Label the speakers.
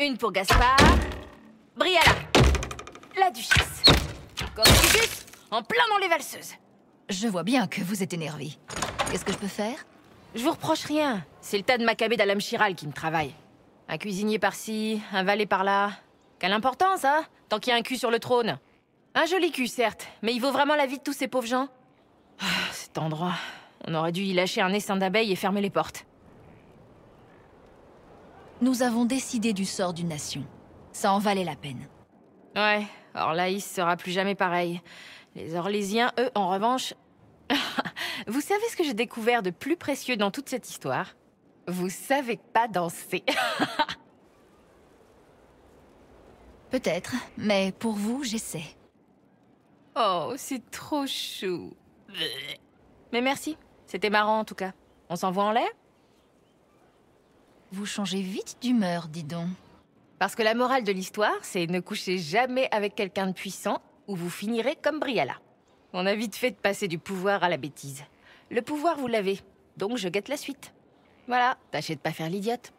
Speaker 1: Une pour Gaspard. Briala. La duchesse. en plein dans les valseuses.
Speaker 2: Je vois bien que vous êtes énervé. Qu'est-ce que je peux faire Je vous reproche rien. C'est le tas de macabé d'Alam Chiral qui me travaille. Un cuisinier par-ci, un valet par-là. Quelle importance, hein Tant qu'il y a un cul sur le trône. Un joli cul, certes, mais il vaut vraiment la vie de tous ces pauvres gens.
Speaker 3: Ah, cet endroit. On
Speaker 2: aurait dû y lâcher un essaim d'abeilles et fermer les portes. Nous avons décidé du sort d'une nation. Ça en valait la peine. Ouais, Orlaïs sera plus jamais pareil. Les Orlésiens, eux, en revanche... Vous savez ce que j'ai découvert de plus précieux dans toute cette histoire Vous savez pas danser. Peut-être, mais pour vous, j'essaie. Oh, c'est trop chou. Mais merci, c'était marrant en tout cas. On s'en voit en l'air vous changez vite d'humeur, dis donc. Parce que la morale de l'histoire, c'est ne couchez jamais avec quelqu'un de puissant ou vous finirez comme Briala. On a vite fait de passer du pouvoir à la bêtise. Le pouvoir, vous l'avez, donc je guette la suite. Voilà, tâchez de pas faire l'idiote.